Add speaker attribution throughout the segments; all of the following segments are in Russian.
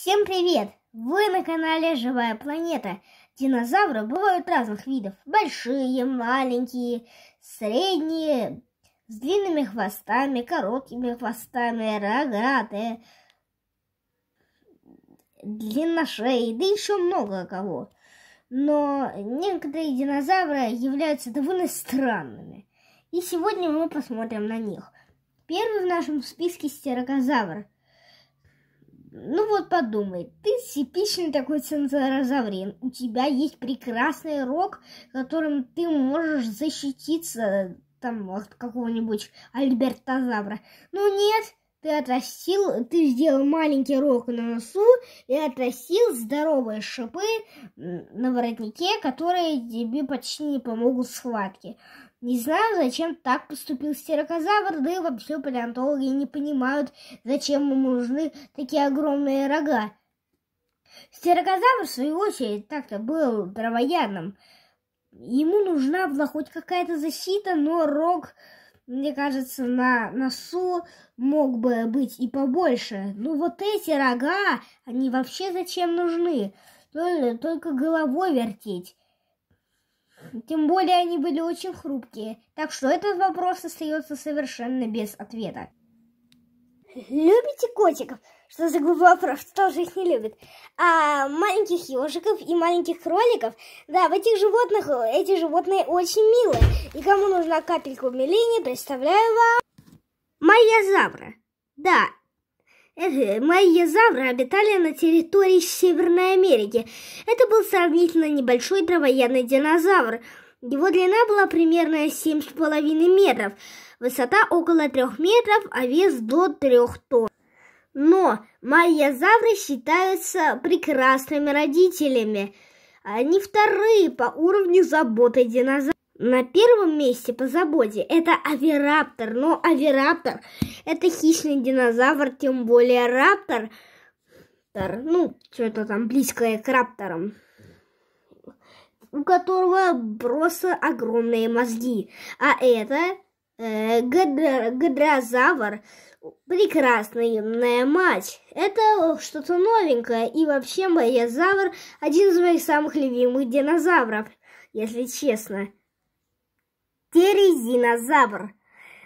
Speaker 1: Всем привет! Вы на канале Живая Планета. Динозавры бывают разных видов. Большие, маленькие, средние, с длинными хвостами, короткими хвостами, рогатые, длинношеи, да еще много кого. Но некоторые динозавры являются довольно странными. И сегодня мы посмотрим на них. Первый в нашем списке стерокозавр – ну вот подумай, ты типичный такой цензорозаврин. У тебя есть прекрасный рог, которым ты можешь защититься там от какого-нибудь альбертозавра. Ну нет, ты отрастил, ты сделал маленький рог на носу и отрастил здоровые шипы на воротнике, которые тебе почти не помогут в схватке. Не знаю, зачем так поступил стерокозавр, да и вообще палеонтологи не понимают, зачем ему нужны такие огромные рога. Стерокозавр, в свою очередь, так-то был травоядным. Ему нужна была хоть какая-то защита, но рог, мне кажется, на носу мог бы быть и побольше. Но ну, вот эти рога, они вообще зачем нужны? только головой вертеть. Тем более они были очень хрупкие, так что этот вопрос остается совершенно без ответа. Любите котиков? Что за глупый вопрос? Кто же их не любит? А маленьких ежиков и маленьких кроликов? Да, в этих животных, эти животные очень милые. И кому нужна капелька умиления, представляю вам... моя Завра. Да, Майя завры обитали на территории Северной Америки. Это был сравнительно небольшой травоядный динозавр. Его длина была примерно 7,5 метров, высота около 3 метров, а вес до 3 тонн. Но майязавры считаются прекрасными родителями. Они вторые по уровню заботы динозавров на первом месте по заботе это авираптор. Но авираптор это хищный динозавр, тем более раптор. Ну, что-то там близкое к рапторам. У которого просто огромные мозги. А это э, гадро, гадрозавр. Прекрасная мать. Это что-то новенькое. И вообще, мой завр один из моих самых любимых динозавров, если честно. Терезинозавр.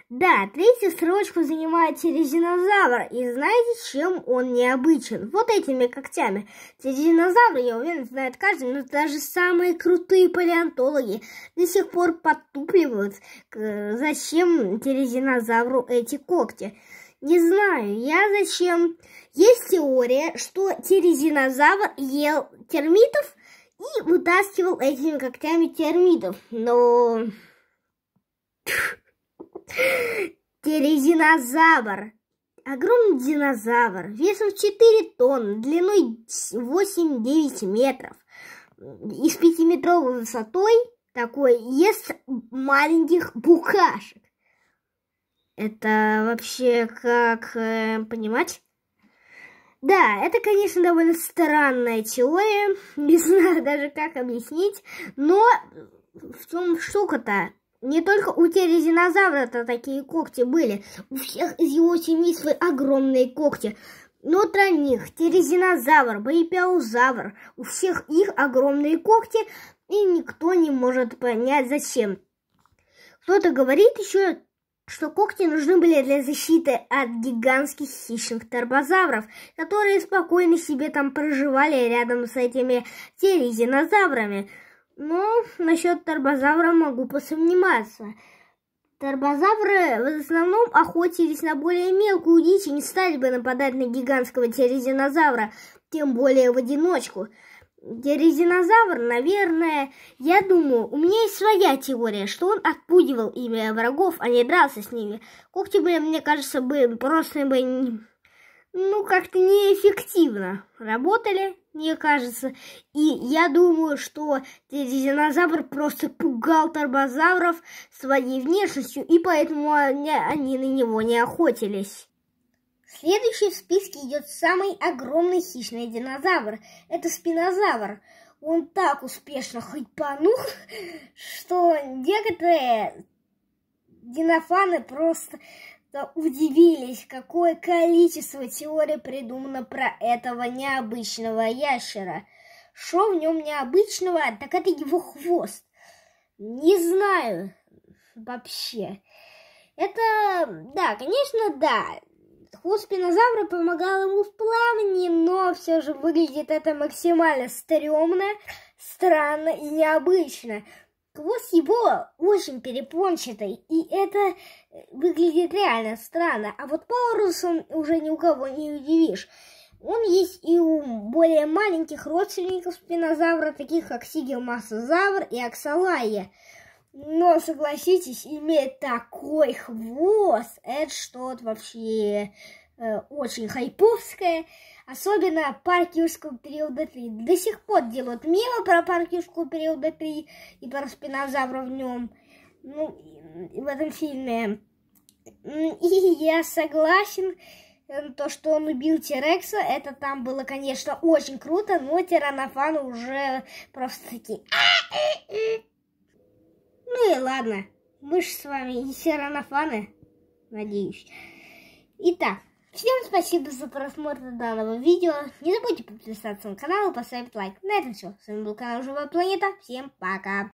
Speaker 1: Да, третью строчку занимает терезинозавр, и знаете, чем он необычен? Вот этими когтями. Терезинозавры, я уверен, знает каждый, но даже самые крутые палеонтологи до сих пор подтупливают, зачем терезинозавру эти когти. Не знаю, я зачем. Есть теория, что терезинозавр ел термитов и вытаскивал этими когтями термитов, но... Терезинозавр, Огромный динозавр, весом 4 тонны, длиной 8-9 метров. И с 5-метровой высотой такой ест маленьких букашек. Это вообще как э, понимать? Да, это, конечно, довольно странная теория. Не знаю даже, как объяснить. Но в чем штука-то? Не только у терезинозавра-то такие когти были. У всех из его семьи свои огромные когти. Внутри троих терезинозавр, боепиозавр. У всех их огромные когти, и никто не может понять, зачем. Кто-то говорит еще, что когти нужны были для защиты от гигантских хищных торбозавров, которые спокойно себе там проживали рядом с этими терезинозаврами. Ну, насчет тарбозавра могу посомневаться. Тарбозавры в основном охотились на более мелкую дичь и не стали бы нападать на гигантского терезинозавра, тем более в одиночку. Терезинозавр, наверное, я думаю, у меня есть своя теория, что он отпугивал имя врагов, а не дрался с ними. Когти бы, мне кажется, бы просто бы, ну, как-то неэффективно работали мне кажется. И я думаю, что динозавр просто пугал торбозавров своей внешностью, и поэтому они, они на него не охотились. Следующий в списке идет самый огромный хищный динозавр. Это спинозавр. Он так успешно хайпанул, что некоторые динофаны просто удивились, какое количество теорий придумано про этого необычного ящера. Что в нем необычного, так это его хвост. Не знаю вообще. Это, да, конечно, да. Хвост пинозавра помогал ему в плавании, но все же выглядит это максимально стрёмно, странно и необычно. Хвост его очень перепончатый, и это э, выглядит реально странно. А вот парусом уже ни у кого не удивишь. Он есть и у более маленьких родственников спинозавра, таких как сигелмасозавр и аксалая. Но, согласитесь, имеет такой хвост, это что-то вообще э, очень хайповское. Особенно парк юрского периода 3. До сих пор делают мимо про парк юрского периода 3 и про спинозавра в нем. Ну, в этом фильме. И я согласен, э, то, что он убил Терекса, это там было, конечно, очень круто, но Тиранофан уже просто такие... А, э, э. Ну и ладно, мы же с вами не Тиранофаны, надеюсь. Итак, Всем спасибо за просмотр данного видео. Не забудьте подписаться на канал и поставить лайк. На этом все. С вами был канал Живая Планета. Всем пока.